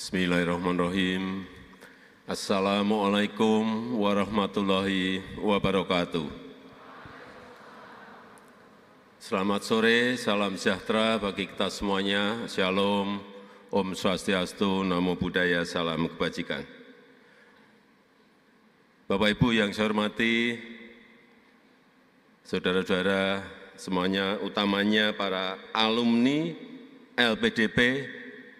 Bismillahirrahmanirrahim. Assalamualaikum warahmatullahi wabarakatuh. Selamat sore, salam sejahtera bagi kita semuanya. Shalom, Om Swastiastu, Namo Buddhaya, Salam Kebajikan. Bapak Ibu yang saya hormati, saudara-saudara semuanya, utamanya para alumni LPDP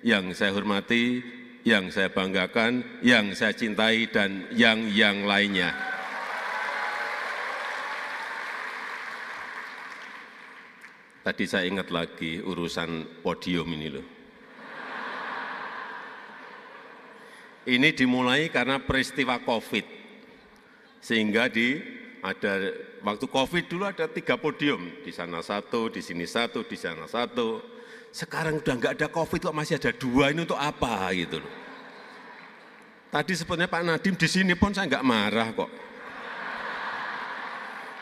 yang saya hormati, yang saya banggakan, yang saya cintai, dan yang-yang lainnya. Tadi saya ingat lagi urusan podium ini loh. Ini dimulai karena peristiwa COVID, sehingga di ada waktu COVID dulu ada tiga podium, di sana satu, di sini satu, di sana satu. Sekarang udah nggak ada COVID kok masih ada dua ini untuk apa gitu loh. Tadi sebenarnya Pak Nadim di sini pun saya nggak marah kok.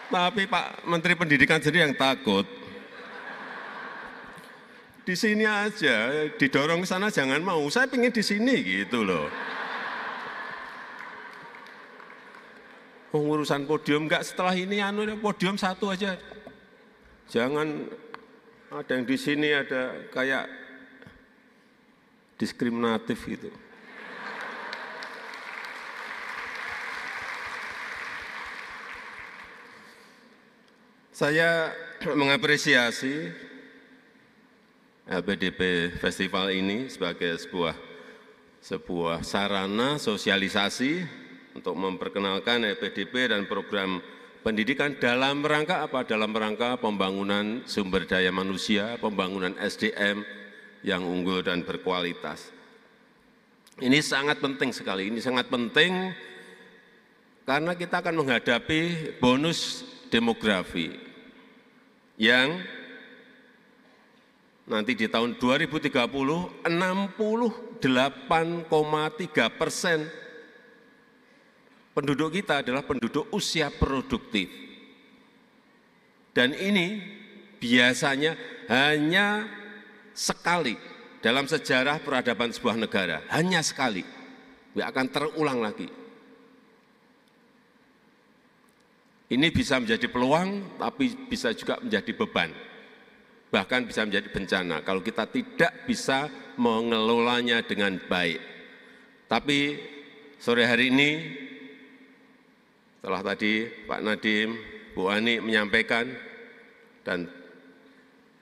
Tapi Pak Menteri Pendidikan sendiri yang takut. Di sini aja, didorong ke sana jangan mau. Saya pingin di sini gitu loh. urusan podium enggak setelah ini anu podium satu aja. Jangan ada yang di sini ada kayak diskriminatif gitu. Saya mengapresiasi LPDP Festival ini sebagai sebuah sebuah sarana sosialisasi untuk memperkenalkan LPDP e dan program pendidikan dalam rangka apa? Dalam rangka pembangunan sumber daya manusia, pembangunan SDM yang unggul dan berkualitas. Ini sangat penting sekali, ini sangat penting karena kita akan menghadapi bonus demografi yang nanti di tahun 2030 68,3 persen penduduk kita adalah penduduk usia produktif. Dan ini biasanya hanya sekali dalam sejarah peradaban sebuah negara, hanya sekali. Tidak akan terulang lagi. Ini bisa menjadi peluang, tapi bisa juga menjadi beban. Bahkan bisa menjadi bencana kalau kita tidak bisa mengelolanya dengan baik. Tapi sore hari ini telah tadi Pak Nadim, Bu Ani menyampaikan dan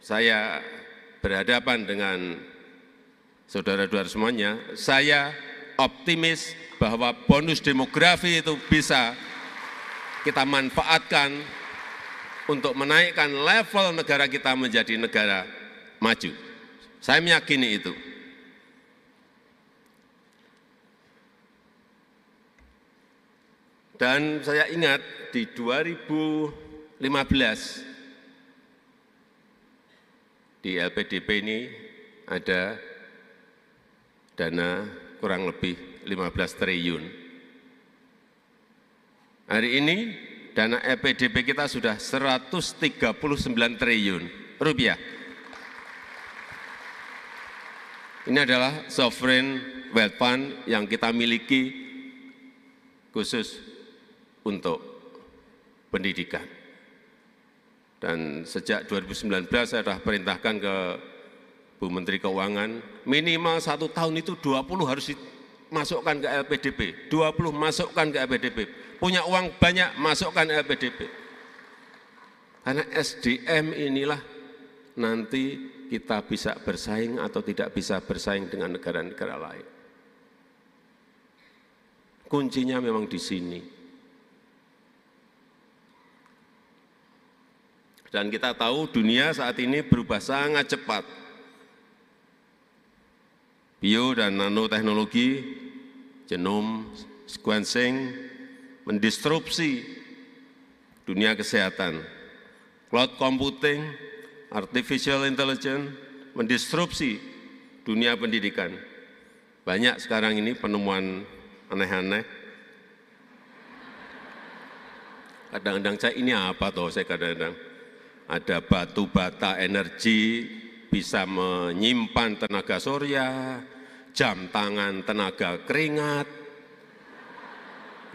saya berhadapan dengan saudara-saudara semuanya, saya optimis bahwa bonus demografi itu bisa kita manfaatkan untuk menaikkan level negara kita menjadi negara maju. Saya meyakini itu. Dan saya ingat di 2015 di LPDP ini ada dana kurang lebih 15 triliun. Hari ini dana LPDP kita sudah 139 triliun rupiah. Ini adalah sovereign wealth fund yang kita miliki khusus untuk pendidikan. Dan sejak 2019 saya sudah perintahkan ke Bu Menteri Keuangan, minimal satu tahun itu 20 harus dimasukkan ke LPDP, 20 masukkan ke LPDP, punya uang banyak masukkan LPDP. Karena SDM inilah nanti kita bisa bersaing atau tidak bisa bersaing dengan negara-negara lain. Kuncinya memang di sini. Dan kita tahu dunia saat ini berubah sangat cepat. Bio dan nanoteknologi, genom, sequencing, mendisrupsi dunia kesehatan. Cloud computing, artificial intelligence, mendisrupsi dunia pendidikan. Banyak sekarang ini penemuan aneh-aneh. Kadang-kadang saya ini apa toh, saya kadang-kadang ada batu bata energi bisa menyimpan tenaga surya, jam tangan tenaga keringat.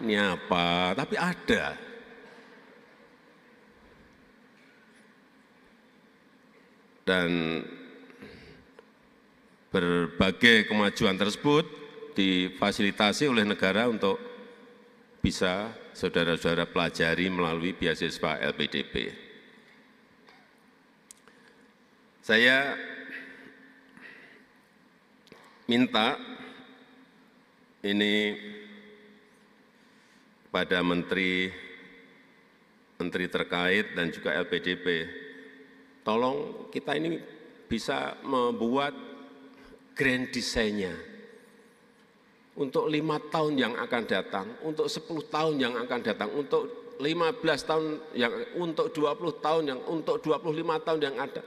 Ini apa? Tapi ada. Dan berbagai kemajuan tersebut difasilitasi oleh negara untuk bisa saudara-saudara pelajari melalui beasiswa LPDP saya minta ini pada menteri menteri terkait dan juga LPDP, tolong kita ini bisa membuat grand desainnya untuk lima tahun yang akan datang, untuk sepuluh tahun yang akan datang, untuk 15 tahun yang untuk 20 tahun yang untuk 25 tahun yang ada.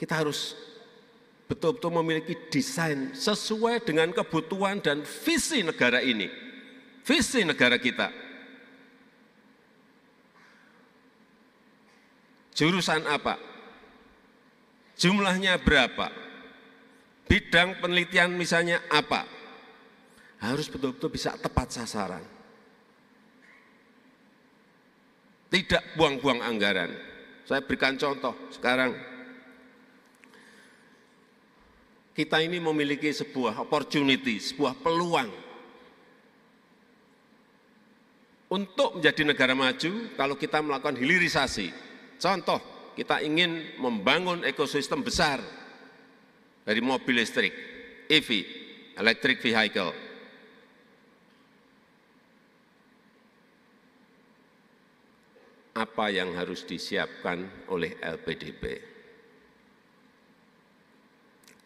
Kita harus betul-betul memiliki desain sesuai dengan kebutuhan dan visi negara ini, visi negara kita. Jurusan apa? Jumlahnya berapa? Bidang penelitian misalnya apa? Harus betul-betul bisa tepat sasaran. Tidak buang-buang anggaran. Saya berikan contoh sekarang kita ini memiliki sebuah opportunity, sebuah peluang untuk menjadi negara maju kalau kita melakukan hilirisasi. Contoh, kita ingin membangun ekosistem besar dari mobil listrik, EV, electric vehicle. Apa yang harus disiapkan oleh LPDP?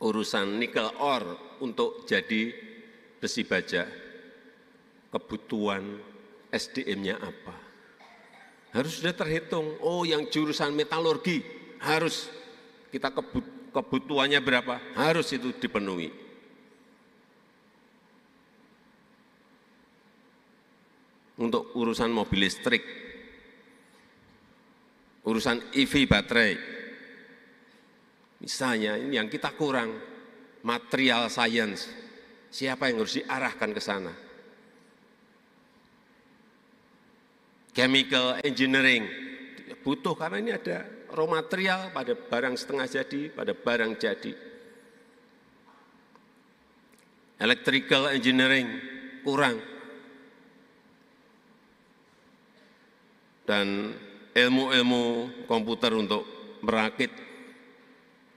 urusan nikel ore untuk jadi besi baja, kebutuhan SDM-nya apa. Harus sudah terhitung, oh yang jurusan metalurgi harus kita kebut kebutuhannya berapa, harus itu dipenuhi. Untuk urusan mobil listrik, urusan EV baterai, Misalnya ini yang kita kurang, material science. Siapa yang harus diarahkan ke sana? Chemical engineering butuh karena ini ada raw material pada barang setengah jadi, pada barang jadi. Electrical engineering kurang. Dan ilmu-ilmu komputer untuk merakit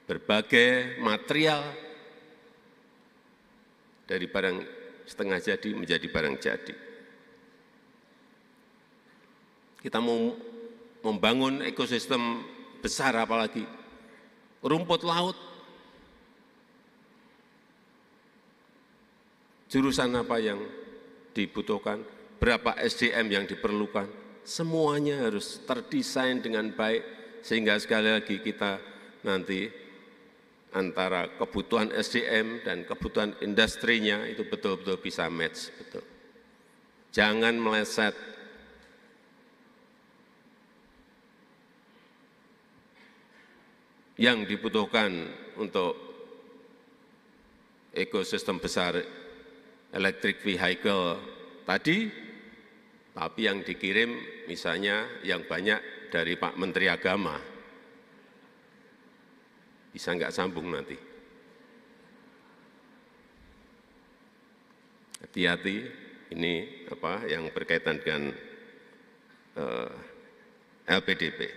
berbagai material dari barang setengah jadi menjadi barang jadi. Kita mau membangun ekosistem besar apalagi rumput laut jurusan apa yang dibutuhkan, berapa SDM yang diperlukan, semuanya harus terdesain dengan baik sehingga sekali lagi kita nanti antara kebutuhan SDM dan kebutuhan industrinya itu betul-betul bisa match. Betul. Jangan meleset. Yang dibutuhkan untuk ekosistem besar electric vehicle tadi, tapi yang dikirim misalnya yang banyak dari Pak Menteri Agama, bisa nggak sambung nanti. Hati-hati, ini apa yang berkaitan dengan eh, LPDP.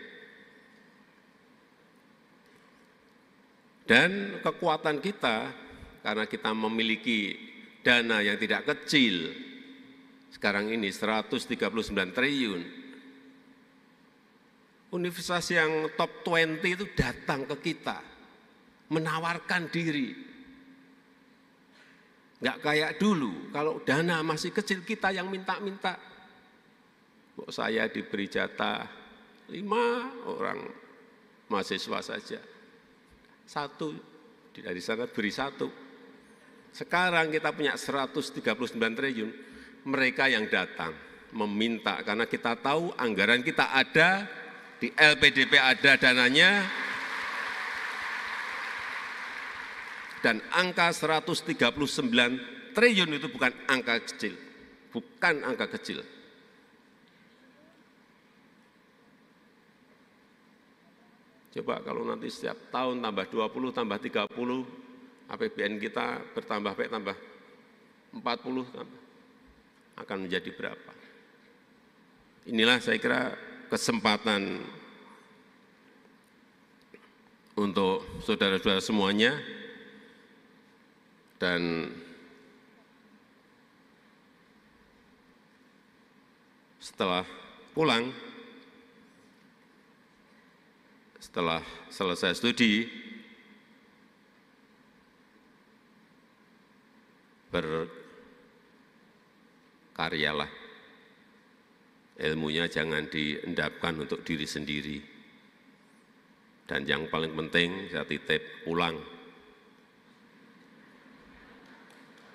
Dan kekuatan kita, karena kita memiliki dana yang tidak kecil, sekarang ini 139 triliun, universitas yang top 20 itu datang ke kita, menawarkan diri. Enggak kayak dulu, kalau dana masih kecil kita yang minta-minta. Kok saya diberi jatah lima orang mahasiswa saja. Satu, dari sana beri satu. Sekarang kita punya 139 triliun, mereka yang datang meminta karena kita tahu anggaran kita ada di LPDP ada dananya Dan angka 139 triliun itu bukan angka kecil. Bukan angka kecil. Coba kalau nanti setiap tahun tambah 20, tambah 30, APBN kita bertambah baik tambah 40 tambah akan menjadi berapa. Inilah saya kira kesempatan untuk saudara-saudara semuanya dan setelah pulang, setelah selesai studi, berkaryalah. Ilmunya jangan diendapkan untuk diri sendiri. Dan yang paling penting saya titip ulang.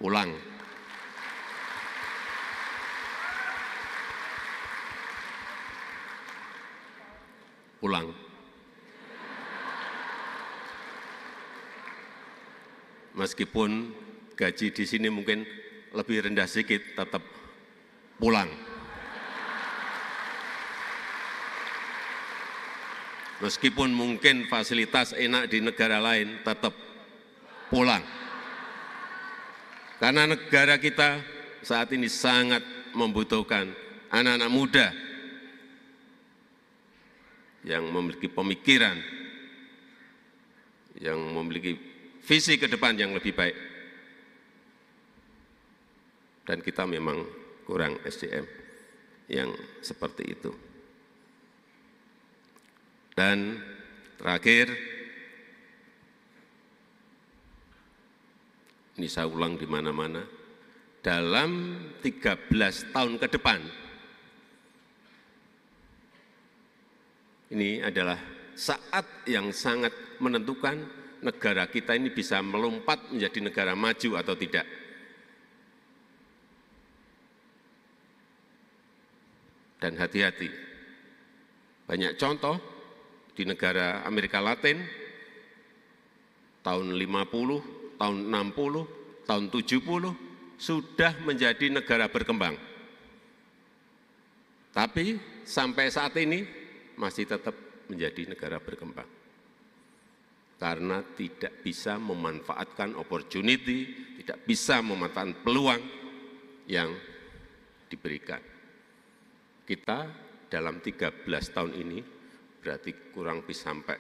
ulang. Ulang. Meskipun gaji di sini mungkin lebih rendah sedikit, tetap pulang. Meskipun mungkin fasilitas enak di negara lain, tetap pulang. Karena negara kita saat ini sangat membutuhkan anak-anak muda yang memiliki pemikiran, yang memiliki visi ke depan yang lebih baik. Dan kita memang kurang SDM yang seperti itu. Dan terakhir, ini saya ulang di mana-mana, dalam 13 tahun ke depan, ini adalah saat yang sangat menentukan negara kita ini bisa melompat menjadi negara maju atau tidak. Dan hati-hati, banyak contoh di negara Amerika Latin, tahun 50 tahun 60, tahun 70 sudah menjadi negara berkembang. Tapi sampai saat ini masih tetap menjadi negara berkembang. Karena tidak bisa memanfaatkan opportunity, tidak bisa memanfaatkan peluang yang diberikan. Kita dalam 13 tahun ini berarti kurang lebih sampai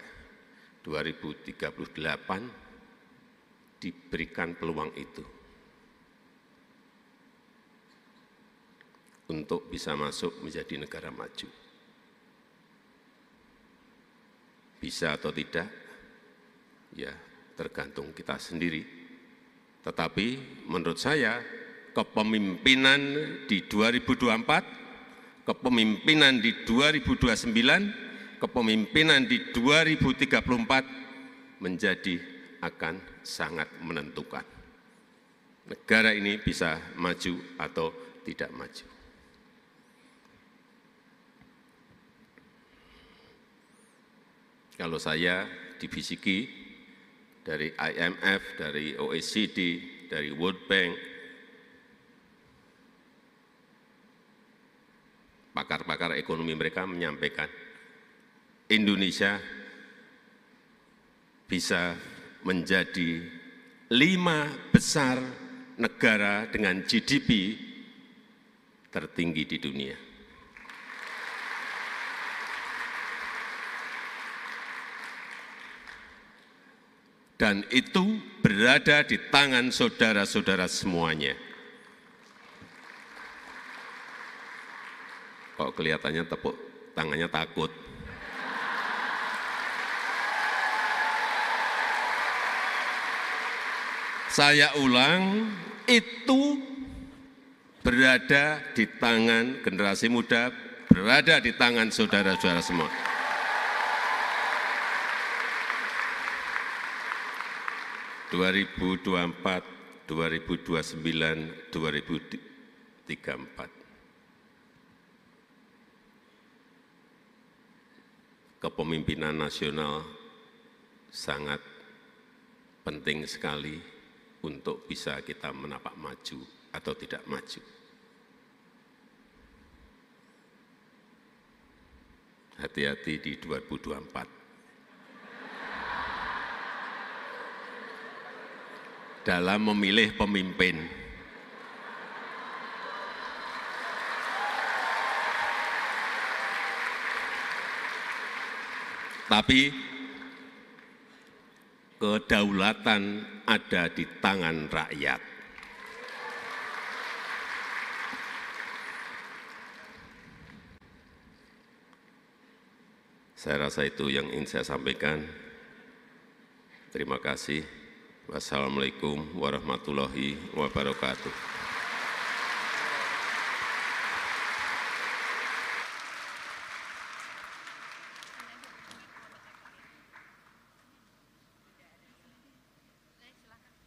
2038 diberikan peluang itu untuk bisa masuk menjadi negara maju. Bisa atau tidak, ya tergantung kita sendiri. Tetapi menurut saya kepemimpinan di 2024, kepemimpinan di 2029, kepemimpinan di 2034 menjadi akan sangat menentukan. Negara ini bisa maju atau tidak maju. Kalau saya dibisiki dari IMF, dari OECD, dari World Bank, pakar-pakar ekonomi mereka menyampaikan Indonesia bisa menjadi lima besar negara dengan GDP tertinggi di dunia. Dan itu berada di tangan saudara-saudara semuanya. Kok kelihatannya tepuk tangannya takut. Saya ulang, itu berada di tangan generasi muda, berada di tangan saudara-saudara semua. ...2024 2029, 2034. Kepemimpinan nasional sangat penting sekali untuk bisa kita menapak maju atau tidak maju. Hati-hati di 2024. Dalam memilih pemimpin, tapi kedaulatan ada di tangan rakyat. Saya rasa itu yang ingin saya sampaikan. Terima kasih. Wassalamualaikum warahmatullahi wabarakatuh.